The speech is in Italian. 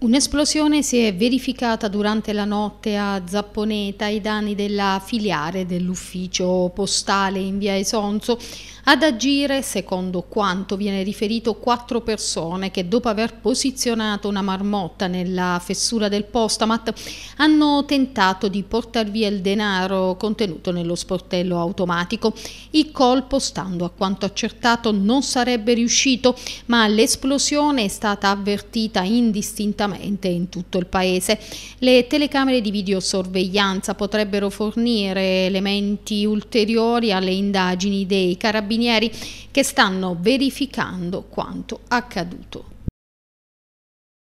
Un'esplosione si è verificata durante la notte a Zapponeta ai danni della filiale dell'ufficio postale in via Esonzo ad agire, secondo quanto viene riferito, quattro persone che dopo aver posizionato una marmotta nella fessura del postamat hanno tentato di portare via il denaro contenuto nello sportello automatico. Il colpo, stando a quanto accertato, non sarebbe riuscito, ma l'esplosione è stata avvertita indistintamente in tutto il paese. Le telecamere di videosorveglianza potrebbero fornire elementi ulteriori alle indagini dei carabinieri carabinieri che stanno verificando quanto accaduto.